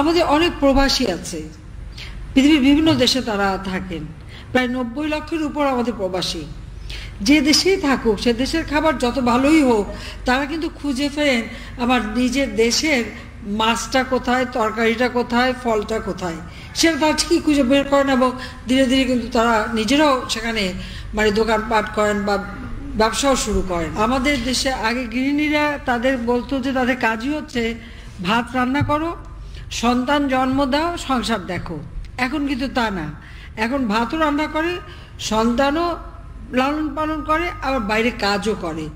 আমাদের অনেক প্রবাসী আছে পৃথিবীর বিভিন্ন দেশে তারা থাকেন প্রায় নব্বই লক্ষের উপর আমাদের প্রবাসী যে দেশেই থাকুক সে দেশের খাবার যত ভালোই হোক তারা কিন্তু খুঁজে ফেরেন আমার নিজের দেশের মাছটা কোথায় তরকারিটা কোথায় ফলটা কোথায় সেটা তারা ঠিকই খুঁজে বের করেন এবং ধীরে ধীরে কিন্তু তারা নিজেরাও সেখানে মানে দোকানপাট করেন বা ব্যবসাও শুরু করেন আমাদের দেশে আগে গৃহিণীরা তাদের বলতো যে তাদের কাজই হচ্ছে ভাত রান্না করো সন্তান জন্ম দাও সংসার দেখো এখন কিন্তু তা না এখন ভাতও রান্না করে সন্তানও লালন পালন করে আবার বাইরে কাজও করে